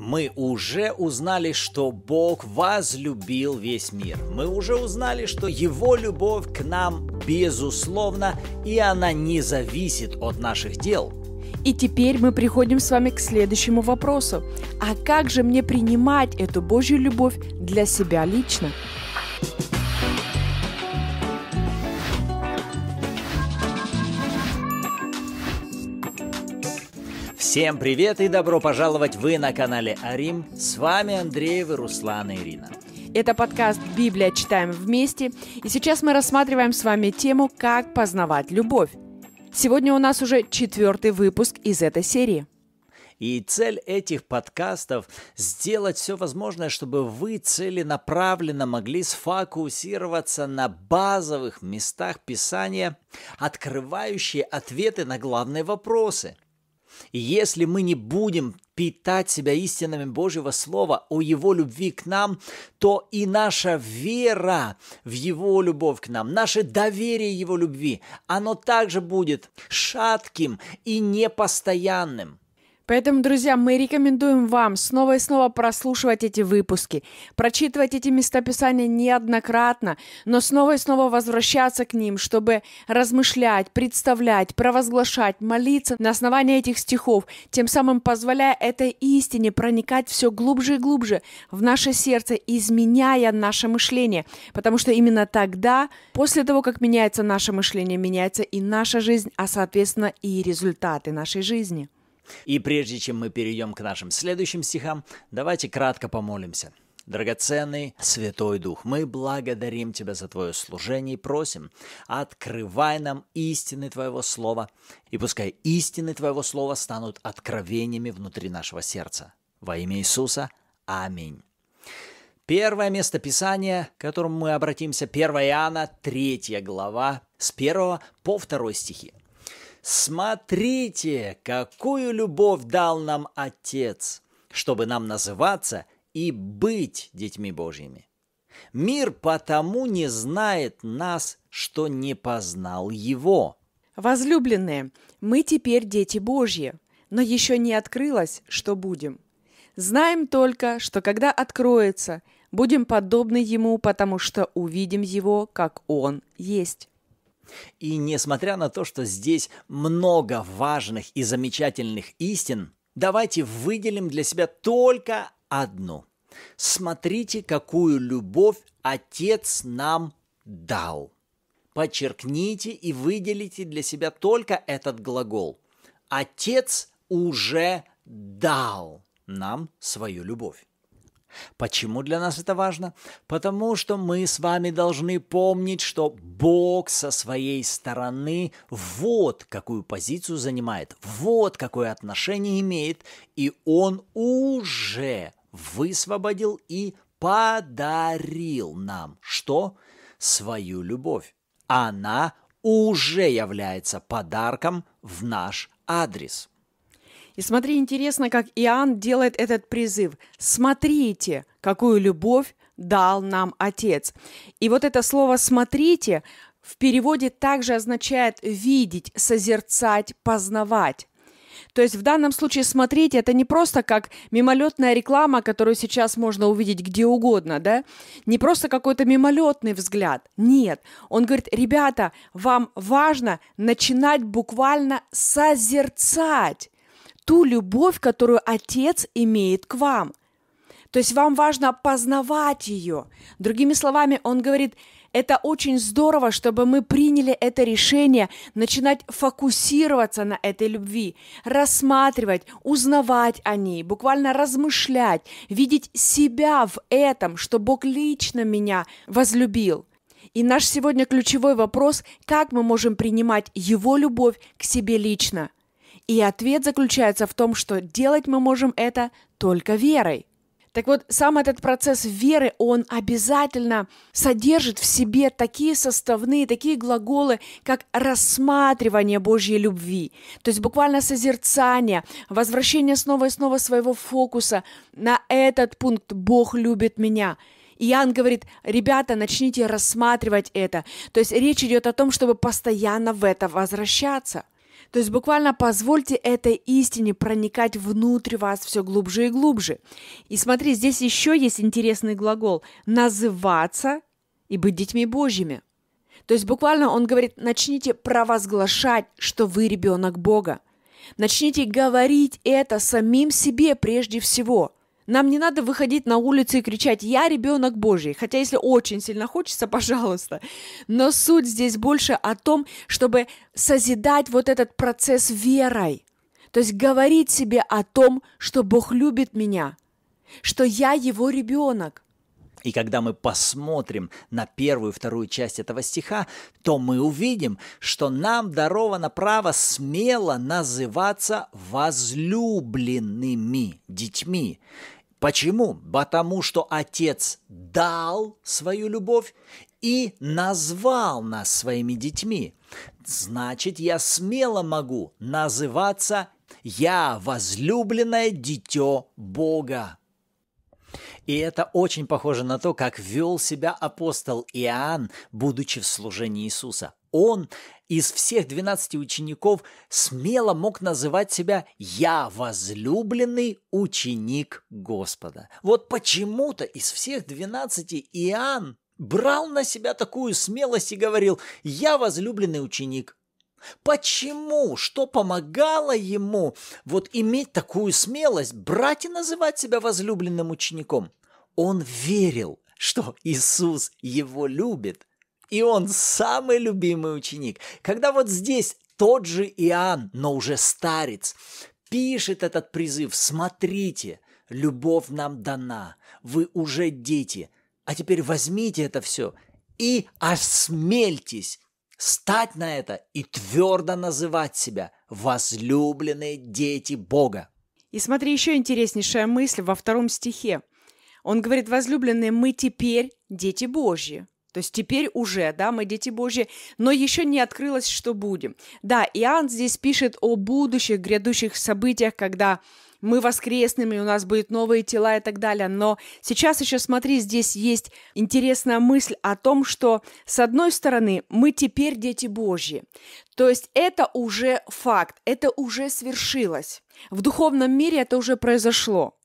Мы уже узнали, что Бог возлюбил весь мир. Мы уже узнали, что Его любовь к нам безусловна и она не зависит от наших дел. И теперь мы приходим с вами к следующему вопросу. А как же мне принимать эту Божью любовь для себя лично? Всем привет и добро пожаловать! Вы на канале Арим. С вами Андреева, Руслана и Ирина. Это подкаст «Библия. Читаем вместе». И сейчас мы рассматриваем с вами тему «Как познавать любовь». Сегодня у нас уже четвертый выпуск из этой серии. И цель этих подкастов – сделать все возможное, чтобы вы целенаправленно могли сфокусироваться на базовых местах Писания, открывающие ответы на главные вопросы – и если мы не будем питать себя истинами Божьего Слова о Его любви к нам, то и наша вера в Его любовь к нам, наше доверие Его любви, оно также будет шатким и непостоянным. Поэтому, друзья, мы рекомендуем вам снова и снова прослушивать эти выпуски, прочитывать эти местописания неоднократно, но снова и снова возвращаться к ним, чтобы размышлять, представлять, провозглашать, молиться на основании этих стихов, тем самым позволяя этой истине проникать все глубже и глубже в наше сердце, изменяя наше мышление. Потому что именно тогда, после того, как меняется наше мышление, меняется и наша жизнь, а соответственно и результаты нашей жизни. И прежде чем мы перейдем к нашим следующим стихам, давайте кратко помолимся. Драгоценный Святой Дух, мы благодарим Тебя за Твое служение и просим, открывай нам истины Твоего Слова, и пускай истины Твоего Слова станут откровениями внутри нашего сердца. Во имя Иисуса. Аминь. Первое место Писания, к которому мы обратимся, 1 Иоанна, 3 глава, с 1 по 2 стихи. «Смотрите, какую любовь дал нам Отец, чтобы нам называться и быть детьми Божьими. Мир потому не знает нас, что не познал Его». Возлюбленные, мы теперь дети Божьи, но еще не открылось, что будем. Знаем только, что когда откроется, будем подобны Ему, потому что увидим Его, как Он есть. И несмотря на то, что здесь много важных и замечательных истин, давайте выделим для себя только одну. Смотрите, какую любовь Отец нам дал. Подчеркните и выделите для себя только этот глагол. Отец уже дал нам свою любовь. Почему для нас это важно? Потому что мы с вами должны помнить, что Бог со своей стороны вот какую позицию занимает, вот какое отношение имеет, и Он уже высвободил и подарил нам что? Свою любовь. Она уже является подарком в наш адрес. И смотри, интересно, как Иоанн делает этот призыв. Смотрите, какую любовь дал нам Отец. И вот это слово «смотрите» в переводе также означает «видеть», «созерцать», «познавать». То есть в данном случае смотреть это не просто как мимолетная реклама, которую сейчас можно увидеть где угодно, да, не просто какой-то мимолетный взгляд. Нет, он говорит, ребята, вам важно начинать буквально созерцать ту любовь, которую Отец имеет к вам. То есть вам важно познавать ее. Другими словами, он говорит, это очень здорово, чтобы мы приняли это решение, начинать фокусироваться на этой любви, рассматривать, узнавать о ней, буквально размышлять, видеть себя в этом, что Бог лично меня возлюбил. И наш сегодня ключевой вопрос, как мы можем принимать Его любовь к себе лично – и ответ заключается в том, что делать мы можем это только верой. Так вот, сам этот процесс веры, он обязательно содержит в себе такие составные, такие глаголы, как рассматривание Божьей любви, то есть буквально созерцание, возвращение снова и снова своего фокуса на этот пункт «Бог любит меня». Иоанн говорит, ребята, начните рассматривать это. То есть речь идет о том, чтобы постоянно в это возвращаться – то есть буквально позвольте этой истине проникать внутрь вас все глубже и глубже. И смотри, здесь еще есть интересный глагол – называться и быть детьми Божьими. То есть буквально он говорит, начните провозглашать, что вы ребенок Бога. Начните говорить это самим себе прежде всего – нам не надо выходить на улицу и кричать «Я ребенок Божий», хотя если очень сильно хочется, пожалуйста. Но суть здесь больше о том, чтобы созидать вот этот процесс верой. То есть говорить себе о том, что Бог любит меня, что я его ребенок. И когда мы посмотрим на первую и вторую часть этого стиха, то мы увидим, что нам даровано право смело называться возлюбленными детьми. Почему? Потому что Отец дал свою любовь и назвал нас своими детьми. Значит, я смело могу называться «Я возлюбленное дитё Бога». И это очень похоже на то, как вел себя апостол Иоанн, будучи в служении Иисуса. Он из всех 12 учеников смело мог называть себя «Я возлюбленный ученик Господа». Вот почему-то из всех 12 Иоанн брал на себя такую смелость и говорил «Я возлюбленный ученик Почему? Что помогало ему вот иметь такую смелость брать и называть себя возлюбленным учеником? Он верил, что Иисус его любит, и он самый любимый ученик. Когда вот здесь тот же Иоанн, но уже старец, пишет этот призыв, смотрите, любовь нам дана, вы уже дети, а теперь возьмите это все и осмельтесь стать на это и твердо называть себя возлюбленные дети Бога. И смотри, еще интереснейшая мысль во втором стихе. Он говорит, возлюбленные, мы теперь дети Божьи. То есть теперь уже, да, мы дети Божьи, но еще не открылось, что будем. Да, Иоанн здесь пишет о будущих, грядущих событиях, когда мы воскреснем, и у нас будут новые тела и так далее. Но сейчас еще, смотри, здесь есть интересная мысль о том, что, с одной стороны, мы теперь дети Божьи. То есть это уже факт, это уже свершилось. В духовном мире это уже произошло.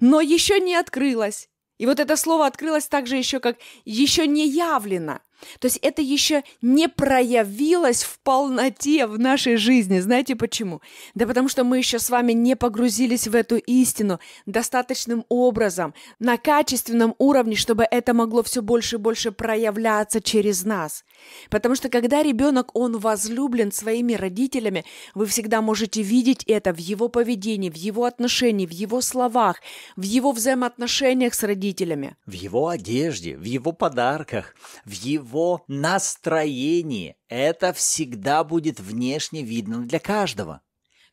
Но еще не открылось. И вот это слово открылось также еще как еще не явлено. То есть это еще не проявилось в полноте в нашей жизни. Знаете почему? Да потому что мы еще с вами не погрузились в эту истину достаточным образом, на качественном уровне, чтобы это могло все больше и больше проявляться через нас. Потому что когда ребенок, он возлюблен своими родителями, вы всегда можете видеть это в его поведении, в его отношении, в его словах, в его взаимоотношениях с родителями. В его одежде, в его подарках, в его настроении. Это всегда будет внешне видно для каждого.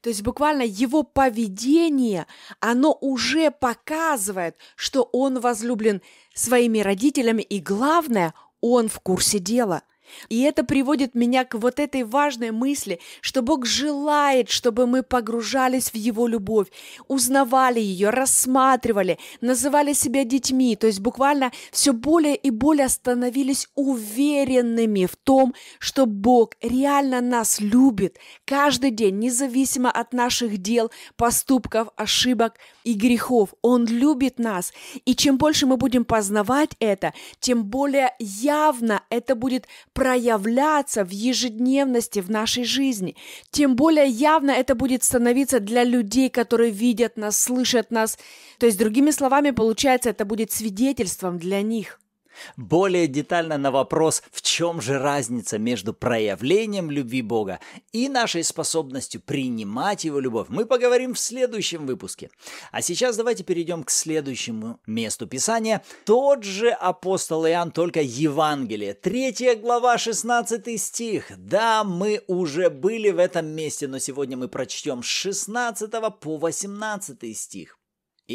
То есть буквально его поведение, оно уже показывает, что он возлюблен своими родителями и главное, он в курсе дела. И это приводит меня к вот этой важной мысли, что Бог желает, чтобы мы погружались в Его любовь, узнавали ее, рассматривали, называли себя детьми, то есть буквально все более и более становились уверенными в том, что Бог реально нас любит каждый день, независимо от наших дел, поступков, ошибок – и грехов. Он любит нас. И чем больше мы будем познавать это, тем более явно это будет проявляться в ежедневности в нашей жизни. Тем более явно это будет становиться для людей, которые видят нас, слышат нас. То есть, другими словами, получается, это будет свидетельством для них. Более детально на вопрос, в чем же разница между проявлением любви Бога и нашей способностью принимать Его любовь, мы поговорим в следующем выпуске. А сейчас давайте перейдем к следующему месту Писания. Тот же апостол Иоанн, только Евангелие. Третья глава, 16 стих. Да, мы уже были в этом месте, но сегодня мы прочтем с 16 по 18 стих.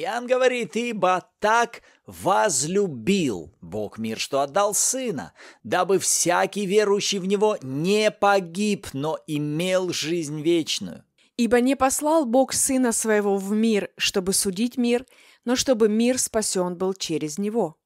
Иоанн говорит, ибо так возлюбил Бог мир, что отдал Сына, дабы всякий верующий в Него не погиб, но имел жизнь вечную. Ибо не послал Бог Сына Своего в мир, чтобы судить мир, но чтобы мир спасен был через Него.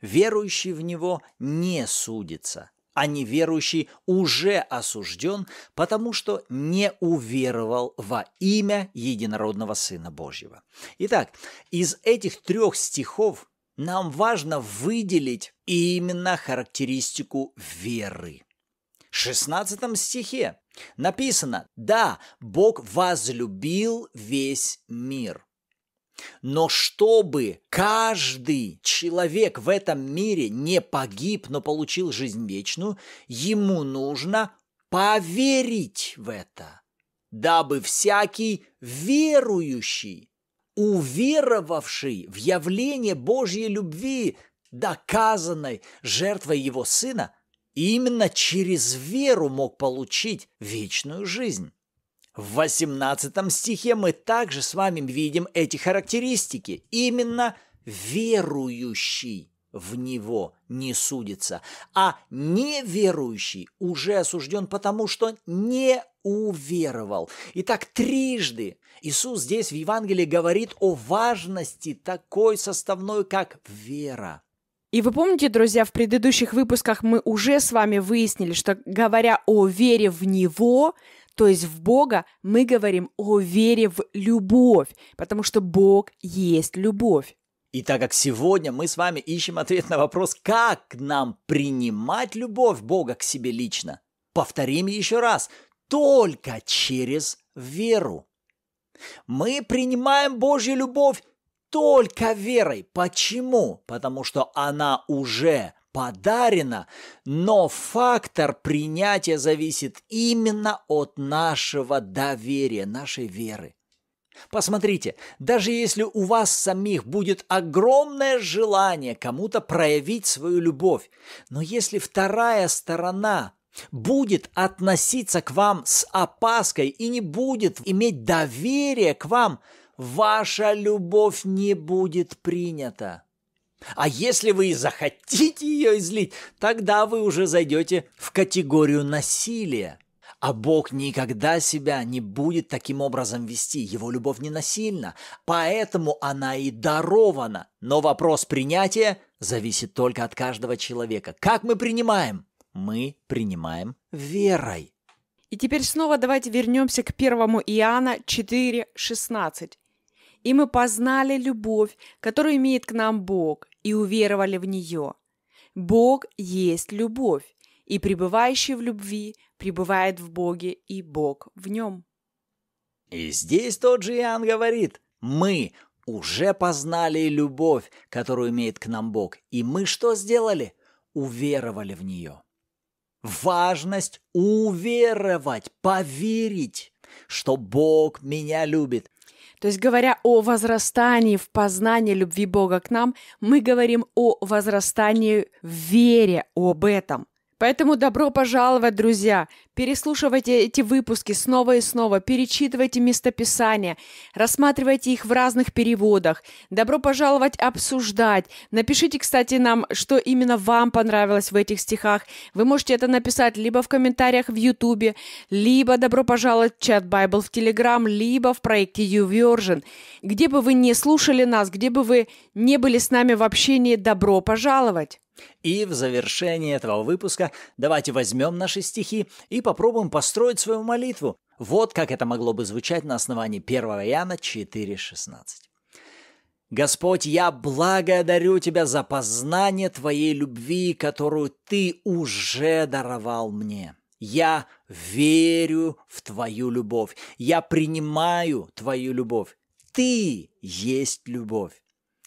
Верующий в Него не судится – а неверующий уже осужден, потому что не уверовал во имя единородного Сына Божьего. Итак, из этих трех стихов нам важно выделить именно характеристику веры. В 16 стихе написано «Да, Бог возлюбил весь мир». Но чтобы каждый человек в этом мире не погиб, но получил жизнь вечную, ему нужно поверить в это, дабы всякий верующий, уверовавший в явление Божьей любви, доказанной жертвой его сына, именно через веру мог получить вечную жизнь. В 18 стихе мы также с вами видим эти характеристики. Именно верующий в него не судится, а неверующий уже осужден потому, что не уверовал. Итак, трижды Иисус здесь в Евангелии говорит о важности такой составной, как вера. И вы помните, друзья, в предыдущих выпусках мы уже с вами выяснили, что говоря о вере в Него, то есть в Бога мы говорим о вере в любовь, потому что Бог есть любовь. И так как сегодня мы с вами ищем ответ на вопрос, как нам принимать любовь Бога к себе лично, повторим еще раз, только через веру. Мы принимаем Божью любовь только верой. Почему? Потому что она уже подарено, но фактор принятия зависит именно от нашего доверия, нашей веры. Посмотрите, даже если у вас самих будет огромное желание кому-то проявить свою любовь, но если вторая сторона будет относиться к вам с опаской и не будет иметь доверия к вам, ваша любовь не будет принята. А если вы и захотите ее излить, тогда вы уже зайдете в категорию насилия. А Бог никогда себя не будет таким образом вести. Его любовь не насильна. Поэтому она и дарована. Но вопрос принятия зависит только от каждого человека. Как мы принимаем? Мы принимаем верой. И теперь снова давайте вернемся к первому Иоанна 4,16 и мы познали любовь, которую имеет к нам Бог, и уверовали в нее. Бог есть любовь, и пребывающий в любви пребывает в Боге, и Бог в нем. И здесь тот же Иоанн говорит, мы уже познали любовь, которую имеет к нам Бог, и мы что сделали? Уверовали в нее. Важность уверовать, поверить, что Бог меня любит, то есть, говоря о возрастании в познании любви Бога к нам, мы говорим о возрастании в вере об этом. Поэтому добро пожаловать, друзья! Переслушивайте эти выпуски снова и снова, перечитывайте местописания, рассматривайте их в разных переводах. Добро пожаловать обсуждать. Напишите, кстати, нам, что именно вам понравилось в этих стихах. Вы можете это написать либо в комментариях в Ютубе, либо добро пожаловать в чат Bible в Телеграм, либо в проекте YouVersion. Где бы вы не слушали нас, где бы вы не были с нами в общении, добро пожаловать! И в завершение этого выпуска давайте возьмем наши стихи и попробуем построить свою молитву. Вот как это могло бы звучать на основании 1 Иоанна 4,16. Господь, я благодарю Тебя за познание Твоей любви, которую Ты уже даровал мне. Я верю в Твою любовь. Я принимаю Твою любовь. Ты есть любовь.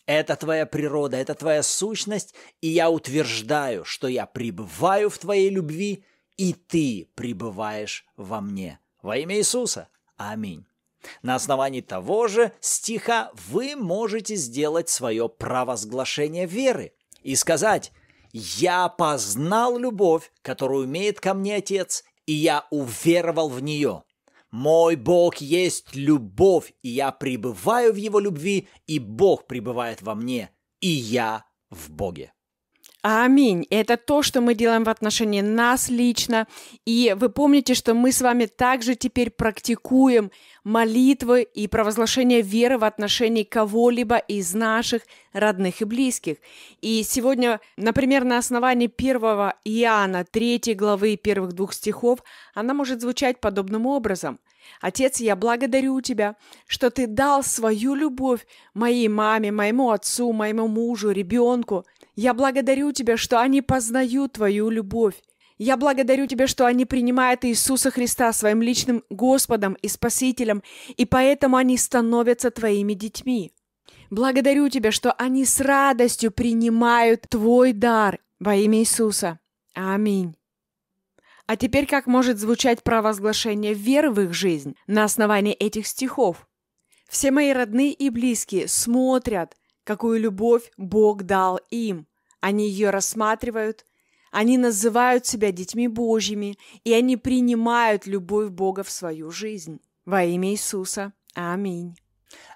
Это твоя природа, это твоя сущность, и я утверждаю, что я пребываю в твоей любви, и ты пребываешь во мне. Во имя Иисуса. Аминь. На основании того же стиха вы можете сделать свое правозглашение веры и сказать «Я познал любовь, которую имеет ко мне Отец, и я уверовал в нее». Мой Бог есть любовь, и я пребываю в Его любви, и Бог пребывает во мне, и я в Боге. Аминь. Это то, что мы делаем в отношении нас лично. И вы помните, что мы с вами также теперь практикуем молитвы и провозглашение веры в отношении кого-либо из наших родных и близких. И сегодня, например, на основании 1 Иоанна 3 главы первых двух стихов, она может звучать подобным образом. «Отец, я благодарю Тебя, что Ты дал свою любовь моей маме, моему отцу, моему мужу, ребенку – я благодарю Тебя, что они познают Твою любовь. Я благодарю Тебя, что они принимают Иисуса Христа своим личным Господом и Спасителем, и поэтому они становятся Твоими детьми. Благодарю Тебя, что они с радостью принимают Твой дар во имя Иисуса. Аминь. А теперь как может звучать провозглашение веры в их жизнь на основании этих стихов? Все мои родные и близкие смотрят, какую любовь Бог дал им. Они ее рассматривают, они называют себя детьми Божьими, и они принимают любовь Бога в свою жизнь. Во имя Иисуса. Аминь.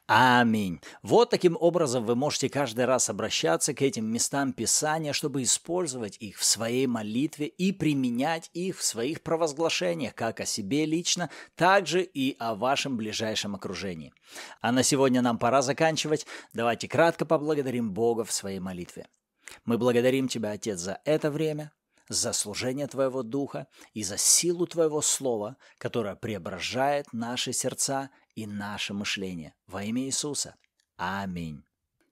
Аминь. Вот таким образом вы можете каждый раз обращаться к этим местам Писания, чтобы использовать их в своей молитве и применять их в своих провозглашениях, как о себе лично, так же и о вашем ближайшем окружении. А на сегодня нам пора заканчивать. Давайте кратко поблагодарим Бога в своей молитве. Мы благодарим Тебя, Отец, за это время, за служение Твоего Духа и за силу Твоего Слова, которое преображает наши сердца и наше мышление. Во имя Иисуса. Аминь.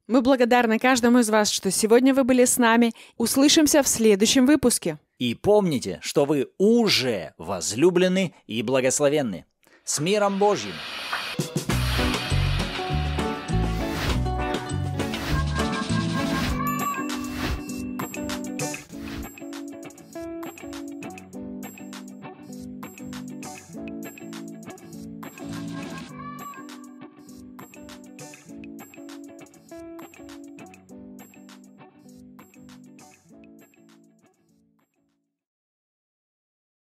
Мы благодарны каждому из вас, что сегодня вы были с нами. Услышимся в следующем выпуске. И помните, что вы уже возлюблены и благословенны. С миром Божьим!